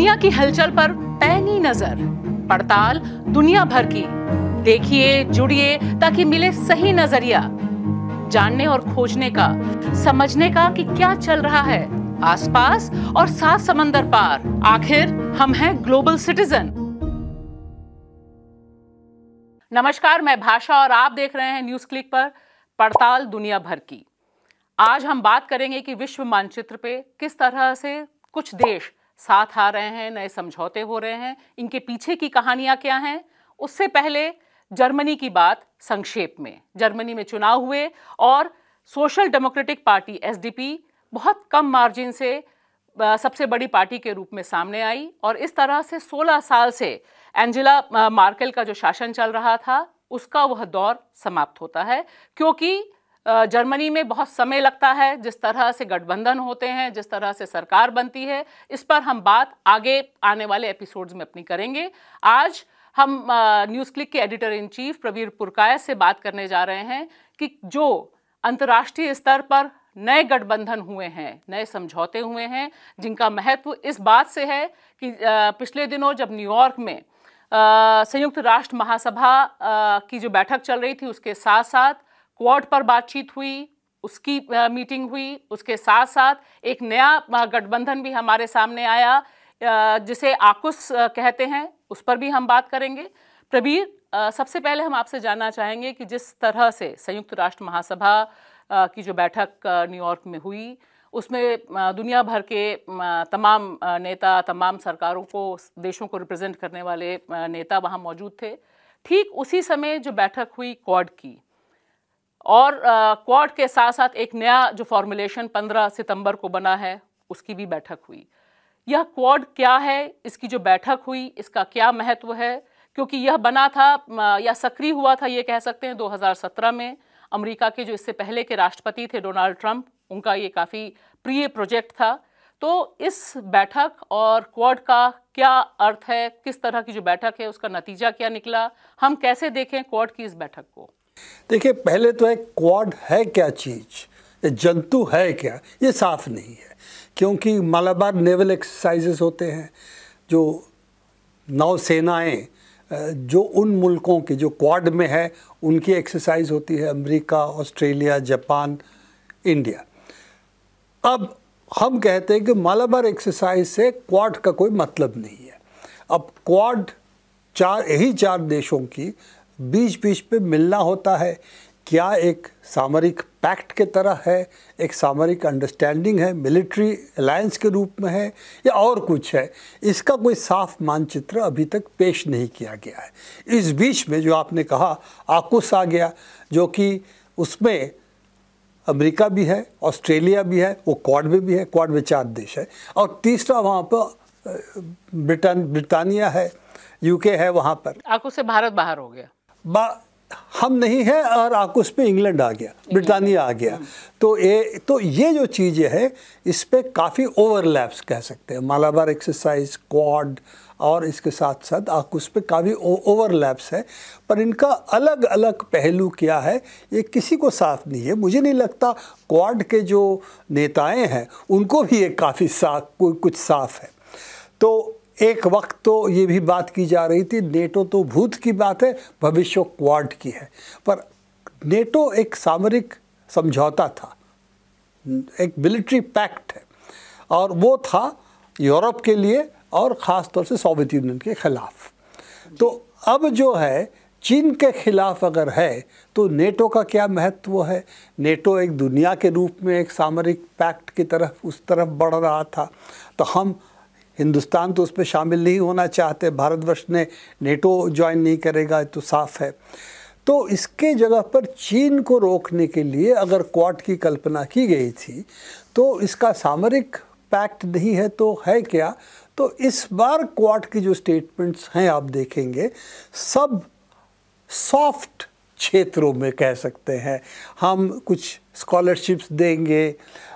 दुनिया की हलचल पर पैनी नजर पड़ताल दुनिया भर की देखिए जुड़िए ताकि मिले सही नजरिया जानने और खोजने का समझने का कि क्या चल रहा है आसपास और सात समंदर पार आखिर हम हैं ग्लोबल सिटीजन नमस्कार मैं भाषा और आप देख रहे हैं न्यूज क्लिक पर पड़ताल दुनिया भर की आज हम बात करेंगे कि विश्व मानचित्र पे किस तरह से कुछ देश साथ आ रहे हैं नए समझौते हो रहे हैं इनके पीछे की कहानियाँ क्या हैं उससे पहले जर्मनी की बात संक्षेप में जर्मनी में चुनाव हुए और सोशल डेमोक्रेटिक पार्टी एस बहुत कम मार्जिन से सबसे बड़ी पार्टी के रूप में सामने आई और इस तरह से 16 साल से एंजेला मार्केल का जो शासन चल रहा था उसका वह दौर समाप्त होता है क्योंकि जर्मनी में बहुत समय लगता है जिस तरह से गठबंधन होते हैं जिस तरह से सरकार बनती है इस पर हम बात आगे आने वाले एपिसोड्स में अपनी करेंगे आज हम न्यूज़ क्लिक के editor in chief Prabir Purkayastha से बात करने जा रहे हैं कि जो अंतर्राष्ट्रीय स्तर पर नए गठबंधन हुए हैं नए समझौते हुए हैं जिनका महत्व इस बात से है कि पिछले दिनों जब न्यूयॉर्क में संयुक्त राष्ट्र महासभा की जो बैठक चल रही थी उसके साथ साथ क्वाड पर बातचीत हुई उसकी मीटिंग हुई उसके साथ साथ एक नया गठबंधन भी हमारे सामने आया जिसे आकुस कहते हैं उस पर भी हम बात करेंगे प्रबीर सबसे पहले हम आपसे जानना चाहेंगे कि जिस तरह से संयुक्त राष्ट्र महासभा की जो बैठक न्यूयॉर्क में हुई उसमें दुनिया भर के तमाम नेता तमाम सरकारों को देशों को रिप्रेजेंट करने वाले नेता वहाँ मौजूद थे ठीक उसी समय जो बैठक हुई क्वाड की और क्वाड के साथ साथ एक नया जो फॉर्मुलेशन 15 सितंबर को बना है उसकी भी बैठक हुई यह क्वाड क्या है इसकी जो बैठक हुई इसका क्या महत्व है क्योंकि यह बना था या सक्रिय हुआ था ये कह सकते हैं 2017 में अमेरिका के जो इससे पहले के राष्ट्रपति थे डोनाल्ड ट्रंप उनका ये काफ़ी प्रिय प्रोजेक्ट था तो इस बैठक और क्वाड का क्या अर्थ है किस तरह की जो बैठक है उसका नतीजा क्या निकला हम कैसे देखें क्वाड की इस बैठक को देखिए पहले तो एक क्वाड है क्या चीज़ ये जंतु है क्या ये साफ नहीं है क्योंकि मालाबार नेवल एक्सरसाइजेस होते हैं जो नौसेनाएं जो उन मुल्कों की जो क्वाड में है उनकी एक्सरसाइज होती है अमेरिका ऑस्ट्रेलिया जापान इंडिया अब हम कहते हैं कि मालाबार एक्सरसाइज से क्वाड का कोई मतलब नहीं है अब क्वाड चार यही चार देशों की बीच बीच पे मिलना होता है क्या एक सामरिक पैक्ट के तरह है एक सामरिक अंडरस्टैंडिंग है मिलिट्री अलायंस के रूप में है या और कुछ है इसका कोई साफ मानचित्र अभी तक पेश नहीं किया गया है इस बीच में जो आपने कहा आकुस आ गया जो कि उसमें अमेरिका भी है ऑस्ट्रेलिया भी है वो क्वाड में भी है क्वाड में चार देश है और तीसरा वहाँ पर ब्रिटेन ब्रिटानिया है यूके है वहाँ पर आकुस से भारत बाहर हो गया हम नहीं हैं और आकुस पे इंग्लैंड आ गया ब्रिटानिया आ गया हम्म। तो ये तो ये जो चीज़ें हैं इस पर काफ़ी ओवरलैप्स कह सकते हैं मालाबार एक्सरसाइज क्वाड और इसके साथ साथ आकुस पे काफ़ी ओवरलैप्स है पर इनका अलग अलग पहलू क्या है ये किसी को साफ नहीं है मुझे नहीं लगता क्वाड के जो नेताएं हैं उनको भी ये काफ़ी साफ कुछ साफ है तो एक वक्त तो ये भी बात की जा रही थी नेटो तो भूत की बात है भविष्य क्वाड की है पर नेटो एक सामरिक समझौता था एक मिलिट्री पैक्ट है और वो था यूरोप के लिए और ख़ास तौर से सोवियत यूनियन के ख़िलाफ़ तो अब जो है चीन के खिलाफ अगर है तो नेटो का क्या महत्व है नेटो एक दुनिया के रूप में एक सामरिक पैक्ट की तरफ उस तरफ बढ़ रहा था तो हम हिंदुस्तान तो उसमें शामिल नहीं होना चाहते भारतवर्ष ने नेटो ज्वाइन नहीं करेगा तो साफ है तो इसके जगह पर चीन को रोकने के लिए अगर क्वाड की कल्पना की गई थी तो इसका सामरिक पैक्ट नहीं है तो है क्या तो इस बार क्वाड की जो स्टेटमेंट्स हैं आप देखेंगे सब सॉफ्ट क्षेत्रों में कह सकते हैं हम कुछ स्कॉलरशिप्स देंगे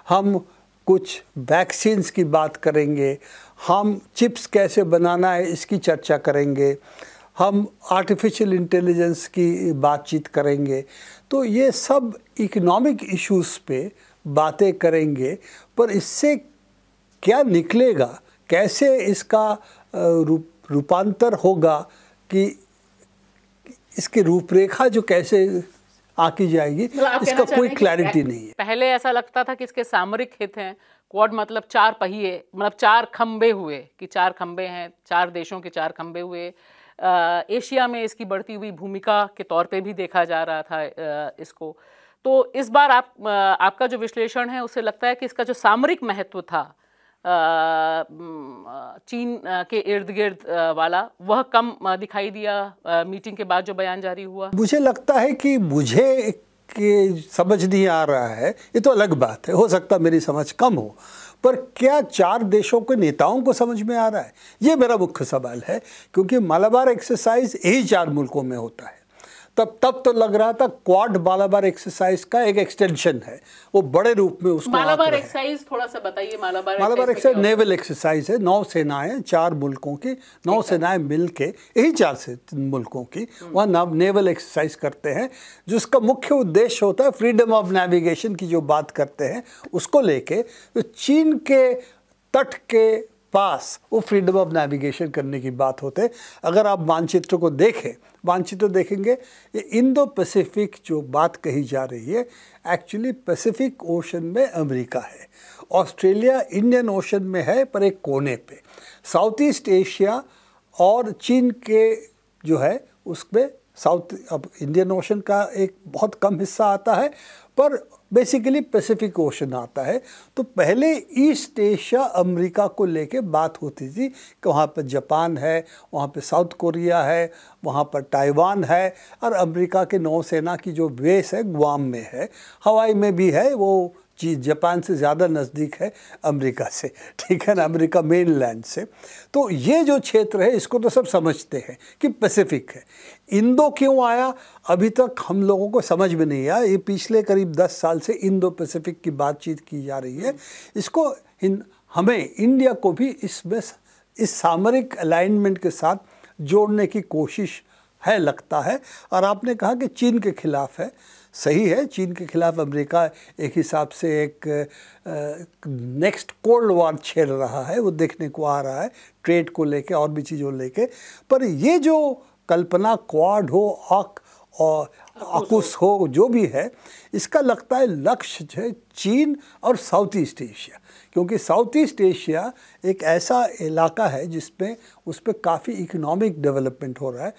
हम कुछ वैक्सीन्स की बात करेंगे हम चिप्स कैसे बनाना है इसकी चर्चा करेंगे हम आर्टिफिशियल इंटेलिजेंस की बातचीत करेंगे तो ये सब इकोनॉमिक इश्यूज़ पे बातें करेंगे पर इससे क्या निकलेगा कैसे इसका रूप रूपांतर होगा कि इसकी रूपरेखा जो कैसे आकी जाएगी मतलब इसका कोई क्लैरिटी नहीं है पहले ऐसा लगता था कि इसके सामरिक हित हैं क्वाड मतलब चार पहिए मतलब चार खम्बे हुए कि चार खम्बे हैं चार देशों के चार खम्बे हुए आ, एशिया में इसकी बढ़ती हुई भूमिका के तौर पे भी देखा जा रहा था आ, इसको तो इस बार आप आ, आपका जो विश्लेषण है उसे लगता है कि इसका जो सामरिक महत्व था चीन के इर्द गिर्द वाला वह कम दिखाई दिया मीटिंग के बाद जो बयान जारी हुआ मुझे लगता है कि मुझे के समझ नहीं आ रहा है ये तो अलग बात है हो सकता मेरी समझ कम हो पर क्या चार देशों के नेताओं को समझ में आ रहा है ये मेरा मुख्य सवाल है क्योंकि मालाबार एक्सरसाइज यही चार मुल्कों में होता है तब तब तो लग रहा था क्वाड बालाबार एक्सरसाइज का एक एक्सटेंशन है वो बड़े रूप में उसको मालाबार एक्सरसाइज थोड़ा सा बताइए Malabar Malabar exercise naval exercise है नौ सेनाएं चार मुल्कों की नौ सेनाएं मिल के यही चार से मुल्कों की वह नाम नेवल एक्सरसाइज करते हैं जिसका मुख्य उद्देश्य होता है फ्रीडम ऑफ नेविगेशन की जो बात करते हैं उसको लेके तो चीन के तट के पास वो फ्रीडम ऑफ नेविगेशन करने की बात होते अगर आप मानचित्र को देखें मानचित्र देखेंगे ये इंडो पैसिफिक जो बात कही जा रही है एक्चुअली पैसिफिक ओशन में अमेरिका है ऑस्ट्रेलिया इंडियन ओशन में है पर एक कोने पे साउथ ईस्ट एशिया और चीन के जो है उसमें साउथ अब इंडियन ओशन का एक बहुत कम हिस्सा आता है पर बेसिकली पैसिफिक ओशन आता है तो पहले ईस्ट एशिया अमेरिका को लेके बात होती थी कि वहाँ पर जापान है वहाँ पर साउथ कोरिया है वहाँ पर ताइवान है और अमेरिका के नौसेना की जो बेस है गुआम में है हवाई में भी है वो चीज़ जापान से ज़्यादा नज़दीक है अमेरिका से ठीक है ना अमेरिका मेन लैंड से तो ये जो क्षेत्र है इसको तो सब समझते हैं कि पैसिफिक है इंदो क्यों आया अभी तक हम लोगों को समझ में नहीं आया ये पिछले करीब दस साल से इंदो पैसिफिक की बातचीत की जा रही है इसको हमें इंडिया को भी इसमें इस सामरिक अलाइनमेंट के साथ जोड़ने की कोशिश है लगता है और आपने कहा कि चीन के खिलाफ है सही है चीन के खिलाफ अमेरिका एक हिसाब से एक नेक्स्ट कोल्ड वॉर छेड़ रहा है वो देखने को आ रहा है ट्रेड को लेके और भी चीज़ों लेके पर ये जो कल्पना क्वाड हो आक और अकुस हो जो भी है इसका लगता है लक्ष्य है चीन और साउथ ईस्ट एशिया क्योंकि साउथ ईस्ट एशिया एक ऐसा इलाका है जिसमें उस पर काफ़ी इकोनॉमिक डेवलपमेंट हो रहा है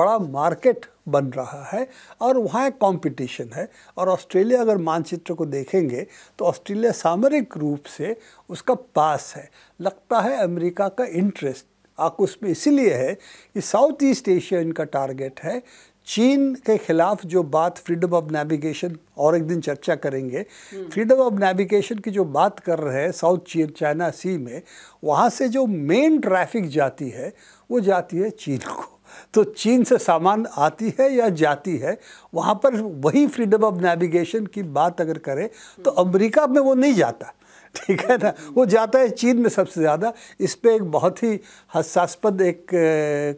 बड़ा मार्केट बन रहा है और वहाँ एक कॉम्पिटिशन है और ऑस्ट्रेलिया अगर मानचित्र को देखेंगे तो ऑस्ट्रेलिया सामरिक रूप से उसका पास है लगता है अमेरिका का इंटरेस्ट आकुश में इसलिए है कि साउथ ईस्ट एशिया इनका टारगेट है चीन के खिलाफ जो बात फ्रीडम ऑफ नेविगेशन और एक दिन चर्चा करेंगे फ्रीडम ऑफ नेविगेशन की जो बात कर रहे हैं साउथ चीन चाइना सी में वहाँ से जो मेन ट्रैफिक जाती है वो जाती है चीन को तो चीन से सामान आती है या जाती है वहाँ पर वही फ्रीडम ऑफ नेविगेशन की बात अगर करें तो अमेरिका में वो नहीं जाता ठीक है ना वो जाता है चीन में सबसे ज़्यादा इस पर एक बहुत ही हसास्पद एक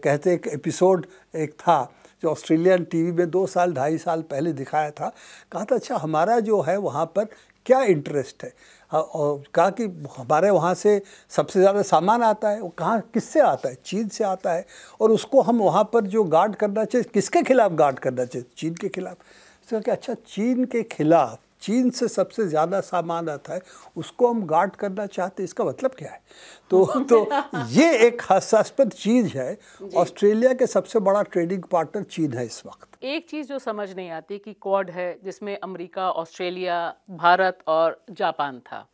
कहते एक एपिसोड एक था जो ऑस्ट्रेलियन टीवी में दो साल ढाई साल पहले दिखाया था कहा था अच्छा हमारा जो है वहाँ पर क्या इंटरेस्ट है और कहा कि हमारे वहाँ से सबसे ज़्यादा सामान आता है वो कहाँ किससे आता है चीन से आता है और उसको हम वहाँ पर जो गार्ड करना चाहिए किसके खिलाफ गार्ड करना चाहिए चीन के खिलाफ तो कि अच्छा चीन के खिलाफ चीन से सबसे ज़्यादा सामान आता है उसको हम गार्ड करना चाहते हैं इसका मतलब क्या है तो तो ये एक हास्यास्पद चीज़ है ऑस्ट्रेलिया के सबसे बड़ा ट्रेडिंग पार्टनर चीन है इस वक्त एक चीज़ जो समझ नहीं आती कि क्वाड है जिसमें अमेरिका ऑस्ट्रेलिया भारत और जापान था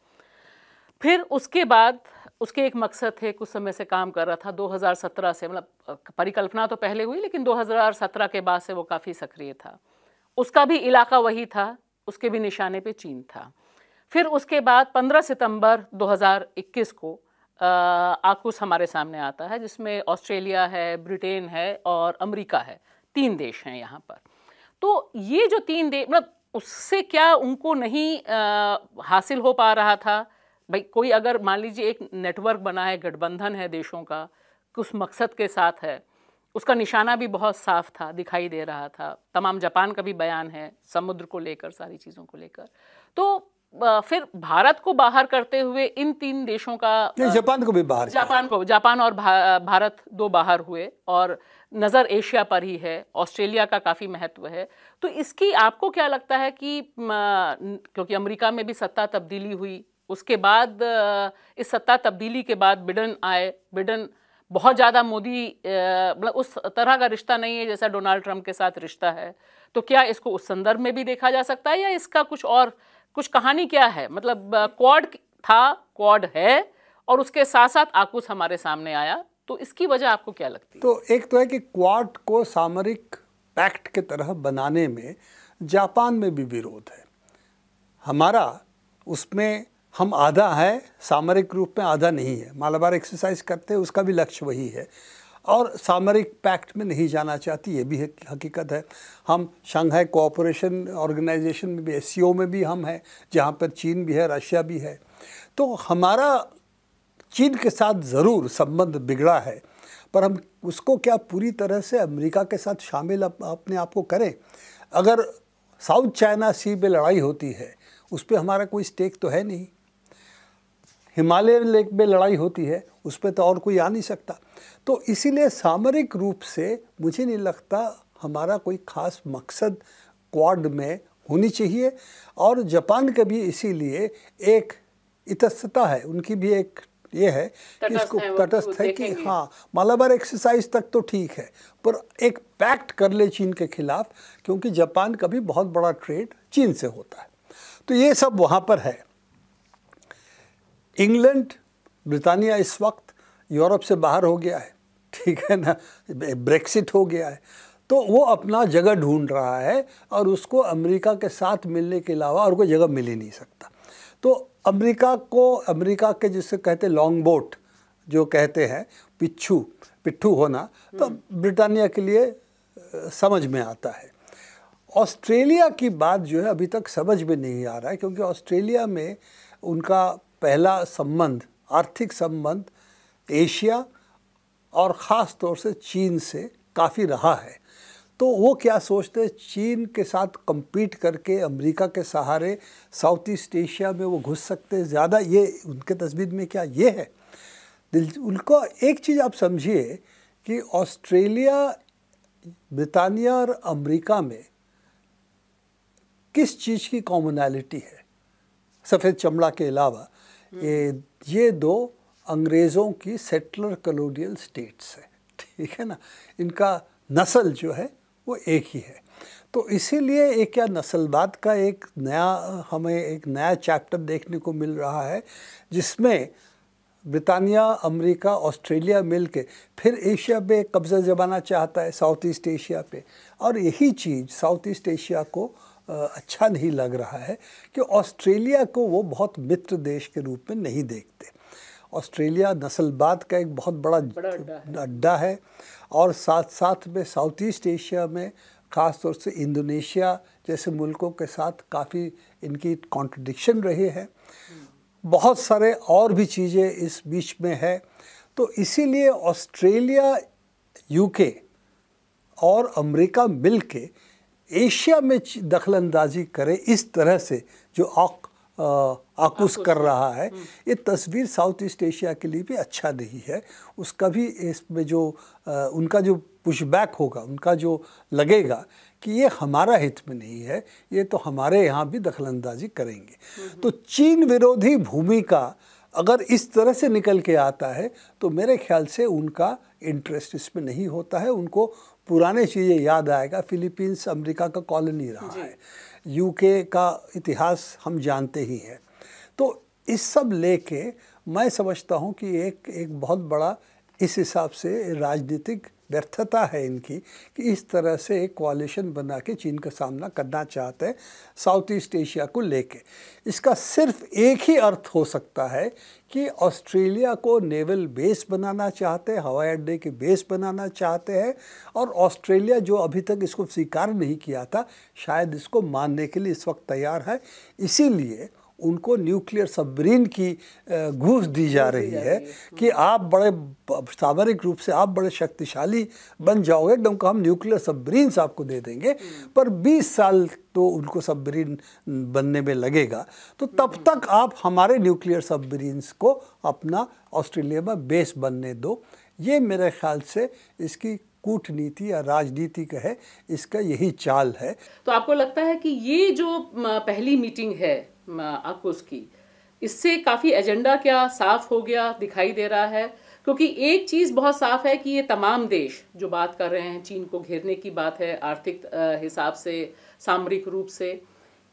फिर उसके बाद उसके एक मकसद थे कुछ समय से काम कर रहा था 2017 से मतलब परिकल्पना तो पहले हुई लेकिन 2017 के बाद से वो काफ़ी सक्रिय था उसका भी इलाका वही था उसके भी निशाने पे चीन था फिर उसके बाद 15 सितंबर 2021 को आकुस हमारे सामने आता है जिसमें ऑस्ट्रेलिया है ब्रिटेन है और अमेरिका है तीन देश हैं यहाँ पर तो ये जो तीन देश मतलब उससे क्या उनको नहीं आ, हासिल हो पा रहा था भाई कोई अगर मान लीजिए एक नेटवर्क बना है गठबंधन है देशों का कुछ मकसद के साथ है उसका निशाना भी बहुत साफ था दिखाई दे रहा था तमाम जापान का भी बयान है समुद्र को लेकर सारी चीज़ों को लेकर तो फिर भारत को बाहर करते हुए इन तीन देशों का जापान को भी बाहर जापान को जापान और भा, भारत दो बाहर हुए और नज़र एशिया पर ही है ऑस्ट्रेलिया का काफ़ी महत्व है तो इसकी आपको क्या लगता है कि क्योंकि अमेरिका में भी सत्ता तब्दीली हुई उसके बाद इस सत्ता तब्दीली के बाद बिडन आए बिडन बहुत ज़्यादा मोदी मतलब उस तरह का रिश्ता नहीं है जैसा डोनाल्ड ट्रंप के साथ रिश्ता है तो क्या इसको उस संदर्भ में भी देखा जा सकता है या इसका कुछ और कुछ कहानी क्या है मतलब क्वाड था क्वाड है और उसके साथ साथ आकुश हमारे सामने आया तो इसकी वजह आपको क्या लगती है तो एक तो है कि क्वाड को सामरिक पैक्ट के तरह बनाने में जापान में भी विरोध है हमारा उसमें हम आधा है सामरिक रूप में आधा नहीं है मालाबार एक्सरसाइज करते हैं उसका भी लक्ष्य वही है और सामरिक पैक्ट में नहीं जाना चाहती ये भी हकीकत है हम शंघाई कोऑपरेशन ऑर्गेनाइजेशन में भी एस e में भी हम हैं जहाँ पर चीन भी है रशिया भी है तो हमारा चीन के साथ ज़रूर संबंध बिगड़ा है पर हम उसको क्या पूरी तरह से अमेरिका के साथ शामिल अपने आप को करें अगर साउथ चाइना सी पे लड़ाई होती है उस पर हमारा कोई स्टेक तो है नहीं हिमालय लेक में लड़ाई होती है उस पर तो और कोई आ नहीं सकता तो इसीलिए सामरिक रूप से मुझे नहीं लगता हमारा कोई खास मकसद क्वाड में होनी चाहिए और जापान का भी इसीलिए एक इतस्तता है उनकी भी एक ये है कि इसको तटस्थ है कि हाँ मालाबार एक्सरसाइज तक तो ठीक है पर एक पैक्ट कर ले चीन के खिलाफ क्योंकि जापान का भी बहुत बड़ा ट्रेड चीन से होता है तो ये सब वहाँ पर है इंग्लैंड ब्रितानिया इस वक्त यूरोप से बाहर हो गया है ठीक है ना ब्रेक्सिट हो गया है तो वो अपना जगह ढूंढ रहा है और उसको अमेरिका के साथ मिलने के अलावा और कोई जगह मिल ही नहीं सकता तो अमेरिका को अमेरिका के जिसे कहते लॉन्ग बोट जो कहते हैं पिच्छू पिट्ठू होना तो हम्म। ब्रिटानिया के लिए समझ में आता है ऑस्ट्रेलिया की बात जो है अभी तक समझ में नहीं आ रहा है क्योंकि ऑस्ट्रेलिया में उनका पहला संबंध आर्थिक संबंध एशिया और ख़ास तौर से चीन से काफ़ी रहा है तो वो क्या सोचते हैं चीन के साथ कंपीट करके अमेरिका के सहारे साउथ ईस्ट एशिया में वो घुस सकते हैं ज़्यादा ये उनके तस्वीर में क्या ये है दिल उनको एक चीज़ आप समझिए कि ऑस्ट्रेलिया ब्रितानिया और अमेरिका में किस चीज़ की कॉमनैलिटी है सफ़ेद चमड़ा के अलावा ये ये दो अंग्रेज़ों की सेटलर कलोनियल स्टेट्स हैं ठीक है ना इनका नस्ल जो है वो एक ही है तो इसीलिए एक या नस्लवाद का एक नया हमें एक नया चैप्टर देखने को मिल रहा है जिसमें ब्रितानिया अमेरिका ऑस्ट्रेलिया मिल के फिर एशिया पे कब्ज़ा जमाना चाहता है साउथ ईस्ट एशिया पे और यही चीज़ साउथ ईस्ट एशिया को अच्छा नहीं लग रहा है कि ऑस्ट्रेलिया को वो बहुत मित्र देश के रूप में नहीं देखते ऑस्ट्रेलिया नस्लबाद का एक बहुत बड़ा अड्डा है।, है और साथ साथ में साउथ ईस्ट एशिया में ख़ास तौर से इंडोनेशिया जैसे मुल्कों के साथ काफ़ी इनकी कॉन्ट्रडिक्शन रही है बहुत सारे और भी चीज़ें इस बीच में है तो इसीलिए ऑस्ट्रेलिया यूके और अमेरिका मिलके एशिया में दखल अंदाजी करे इस तरह से जो आक आकुस कर रहा है हम्म। ये तस्वीर साउथ ईस्ट एशिया के लिए भी अच्छा नहीं है उसका भी इसमें जो आ, उनका जो पुशबैक होगा उनका जो लगेगा कि ये हमारा हित में नहीं है ये तो हमारे यहाँ भी अंदाजी करेंगे हम्म। तो चीन विरोधी भूमिका अगर इस तरह से निकल के आता है तो मेरे ख्याल से उनका इंटरेस्ट इसमें नहीं होता है उनको पुराने चीज़ें याद आएगा फिलीपींस अमेरिका का कॉलोनी रहा है यूके का इतिहास हम जानते ही हैं तो इस सब लेके मैं समझता हूँ कि एक एक बहुत बड़ा इस हिसाब से राजनीतिक व्यर्थता है इनकी कि इस तरह से एक क्वालिशन बना के चीन का सामना करना चाहते हैं साउथ ईस्ट एशिया को लेके इसका सिर्फ एक ही अर्थ हो सकता है कि ऑस्ट्रेलिया को नेवल बेस बनाना चाहते हैं हवाई अड्डे के बेस बनाना चाहते हैं और ऑस्ट्रेलिया जो अभी तक इसको स्वीकार नहीं किया था शायद इसको मानने के लिए इस वक्त तैयार है इसीलिए उनको न्यूक्लियर सबमरीन की घूस दी जा रही है कि हम्म। आप बड़े सामरिक रूप से आप बड़े शक्तिशाली बन जाओगे एकदम हम न्यूक्लियर सबमरीन्स आपको दे देंगे हम्म। पर 20 साल तो उनको सबमरीन बनने में लगेगा तो हम्म। तब तक आप हमारे न्यूक्लियर सबमरीन्स को अपना ऑस्ट्रेलिया में बेस बनने दो ये मेरे ख्याल से इसकी कूटनीति या राजनीति का है इसका यही चाल है तो आपको लगता है कि ये जो पहली मीटिंग है आक्रोश की इससे काफ़ी एजेंडा क्या साफ हो गया दिखाई दे रहा है क्योंकि एक चीज़ बहुत साफ है कि ये तमाम देश जो बात कर रहे हैं चीन को घेरने की बात है आर्थिक हिसाब से सामरिक रूप से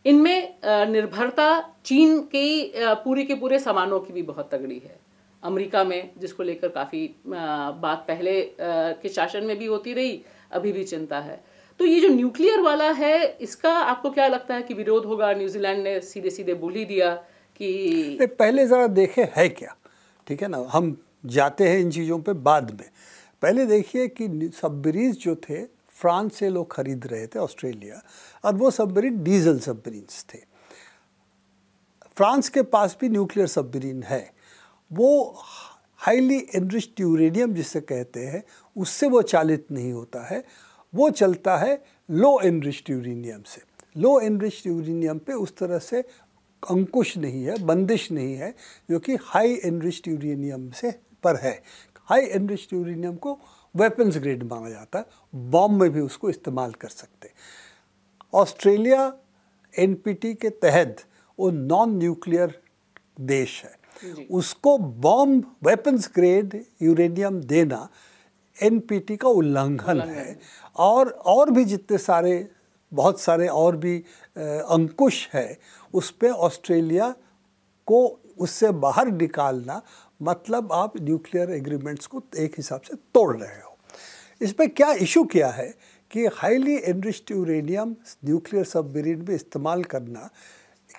इनमें निर्भरता चीन के पूरे के पूरे सामानों की भी बहुत तगड़ी है अमेरिका में जिसको लेकर काफ़ी बात पहले के शासन में भी होती रही अभी भी चिंता है तो ये जो न्यूक्लियर वाला है इसका आपको क्या लगता है कि विरोध होगा न्यूजीलैंड ने सीधे सीधे बोल ही दिया कि पहले ज़रा देखे है क्या ठीक है ना हम जाते हैं इन चीज़ों पे बाद में पहले देखिए कि सबमरीज जो थे फ्रांस से लोग खरीद रहे थे ऑस्ट्रेलिया और वो सबमरीन डीजल सबमरीन्स थे फ्रांस के पास भी न्यूक्लियर सबमरीन है वो हाईली एनरिच्ड यूरेनियम जिसे कहते हैं उससे वो चालित नहीं होता है वो चलता है लो एनरिस्ट यूरिनियम से लो एनरिस्ट यूरिनियम पे उस तरह से अंकुश नहीं है बंदिश नहीं है जो कि हाई एनरिस्ट यूरिनियम से पर है हाई एनरिस्ट यूरिनियम को वेपन्स ग्रेड माना जाता है बॉम्ब में भी उसको इस्तेमाल कर सकते ऑस्ट्रेलिया एनपीटी के तहत वो नॉन न्यूक्लियर देश है उसको बॉम्ब वेपन्स ग्रेड यूरेनियम देना एनपीटी का उल्लंघन है और और भी जितने सारे बहुत सारे और भी अंकुश है उस पर ऑस्ट्रेलिया को उससे बाहर निकालना मतलब आप न्यूक्लियर एग्रीमेंट्स को एक हिसाब से तोड़ रहे हो इसमें क्या इशू किया है कि highly enriched uranium nuclear submarine में इस्तेमाल करना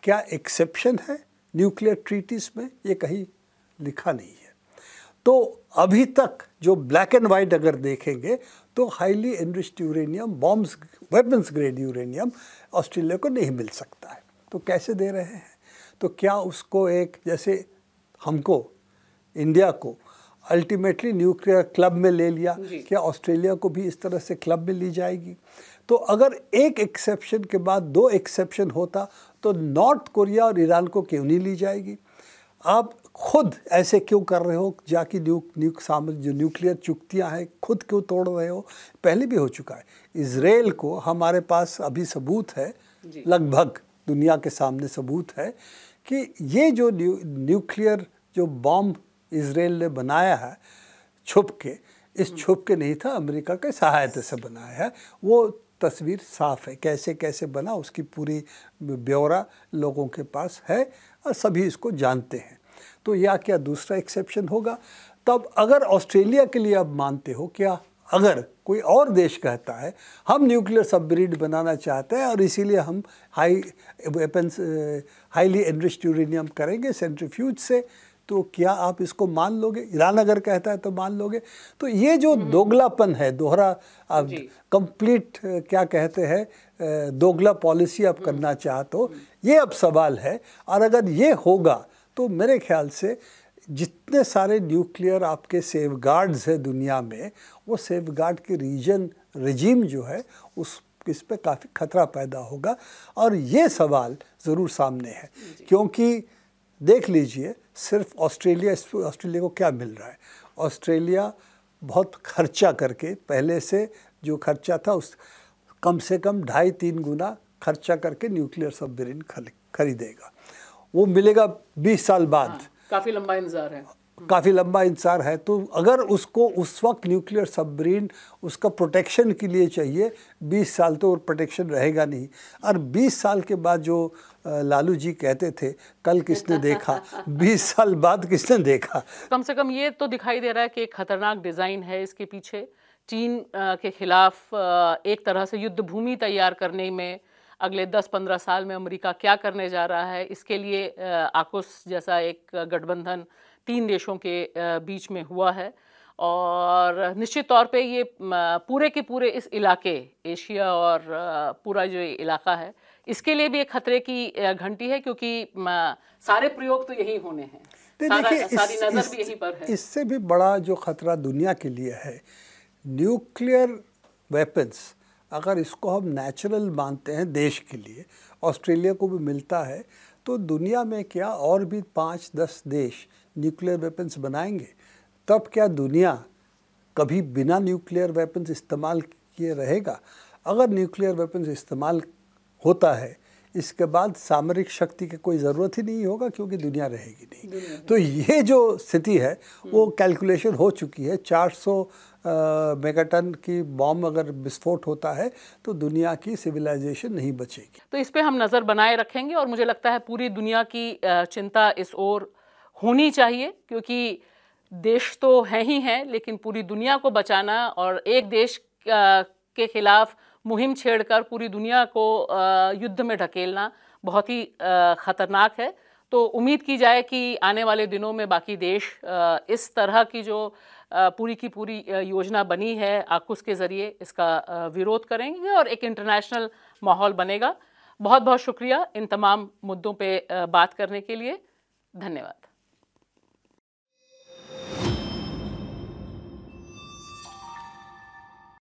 क्या एक्सेप्शन है न्यूक्लियर ट्रीटीज़ में ये कहीं लिखा नहीं है तो अभी तक जो ब्लैक एंड वाइट अगर देखेंगे तो highly enriched uranium bombs weapons grade uranium Australia को नहीं मिल सकता है तो कैसे दे रहे हैं तो क्या उसको एक जैसे हमको इंडिया को अल्टीमेटली न्यूक्लियर क्लब में ले लिया क्या ऑस्ट्रेलिया को भी इस तरह से क्लब में ली जाएगी तो अगर एक एक्सेप्शन के बाद दो एक्सेप्शन होता तो नॉर्थ कोरिया और ईरान को क्यों नहीं ली जाएगी आप खुद ऐसे क्यों कर रहे हो जाकि न्यूक न्यू सामने जो न्यूक्लियर चुक्तियां हैं खुद क्यों तोड़ रहे हो पहले भी हो चुका है इसराइल को हमारे पास अभी सबूत है लगभग दुनिया के सामने सबूत है कि ये जो न्यू न्यूक्लियर जो बॉम्ब इसराइल ने बनाया है छुप के इस हम्म। छुप के नहीं था अमेरिका के सहायता से बनाया है वो तस्वीर साफ है कैसे कैसे बना उसकी पूरी ब्यौरा लोगों के पास है और सभी इसको जानते हैं तो या क्या दूसरा एक्सेप्शन होगा तब अगर ऑस्ट्रेलिया के लिए आप मानते हो क्या अगर कोई और देश कहता है हम न्यूक्लियर सबमरीन बनाना चाहते हैं और इसीलिए हम high weapons highly enriched uranium करेंगे सेंट्रीफ्यूज से तो क्या आप इसको मान लोगे ईरान अगर कहता है तो मान लोगे तो ये जो हम्म। दोगलापन है दोहरा आप कंप्लीट क्या कहते हैं दोगला पॉलिसी आप हम्म। करना चाहते हो ये अब सवाल है और अगर ये होगा तो मेरे ख्याल से जितने सारे न्यूक्लियर आपके सेफ गार्ड्स हैं दुनिया में वो सेफ गार्ड के रीजन रजीम जो है उस इस पर काफ़ी खतरा पैदा होगा और ये सवाल ज़रूर सामने है क्योंकि देख लीजिए सिर्फ ऑस्ट्रेलिया ऑस्ट्रेलिया को क्या मिल रहा है ऑस्ट्रेलिया बहुत खर्चा करके पहले से जो खर्चा था उस कम से कम ढाई तीन गुना खर्चा करके न्यूक्लियर सबमरीन खरीदेगा वो मिलेगा बीस साल बाद हाँ, काफ़ी लंबा इंतज़ार है काफ़ी लंबा इंतजार है तो अगर उसको उस वक्त न्यूक्लियर सबमरीन उसका प्रोटेक्शन के लिए चाहिए 20 साल तो और प्रोटेक्शन रहेगा नहीं और 20 साल के बाद जो लालू जी कहते थे कल किसने देखा 20 साल बाद किसने देखा कम से कम ये तो दिखाई दे रहा है कि एक ख़तरनाक डिज़ाइन है इसके पीछे चीन के खिलाफ एक तरह से युद्ध भूमि तैयार करने में अगले 10-15 साल में अमेरिका क्या करने जा रहा है इसके लिए आकुस जैसा एक गठबंधन तीन देशों के बीच में हुआ है और निश्चित तौर पे ये पूरे के पूरे इस इलाके एशिया और पूरा जो इलाका है इसके लिए भी एक खतरे की घंटी है क्योंकि सारे प्रयोग तो यही होने हैं तो सारा, इस, सारी नज़र इस, भी यहीं पर है इससे भी बड़ा जो खतरा दुनिया के लिए है न्यूक्लियर वेपन्स अगर इसको हम नेचुरल मानते हैं देश के लिए ऑस्ट्रेलिया को भी मिलता है तो दुनिया में क्या और भी पाँच दस देश न्यूक्लियर वेपन्स बनाएंगे तब क्या दुनिया कभी बिना न्यूक्लियर वेपन्स इस्तेमाल किए रहेगा अगर न्यूक्लियर वेपन्स इस्तेमाल होता है इसके बाद सामरिक शक्ति की कोई ज़रूरत ही नहीं होगा क्योंकि दुनिया रहेगी नहीं दुनिया तो ये जो स्थिति है वो कैलकुलेशन हो चुकी है 400 मेगाटन की बॉम्ब अगर विस्फोट होता है तो दुनिया की सिविलाइजेशन नहीं बचेगी तो इस पर हम नज़र बनाए रखेंगे और मुझे लगता है पूरी दुनिया की चिंता इस ओर होनी चाहिए क्योंकि देश तो हैं ही हैं लेकिन पूरी दुनिया को बचाना और एक देश के खिलाफ मुहिम छेड़कर पूरी दुनिया को युद्ध में ढकेलना बहुत ही ख़तरनाक है तो उम्मीद की जाए कि आने वाले दिनों में बाकी देश इस तरह की जो पूरी की पूरी योजना बनी है आकुस के ज़रिए इसका विरोध करेंगे और एक इंटरनेशनल माहौल बनेगा बहुत बहुत शुक्रिया इन तमाम मुद्दों पे बात करने के लिए धन्यवाद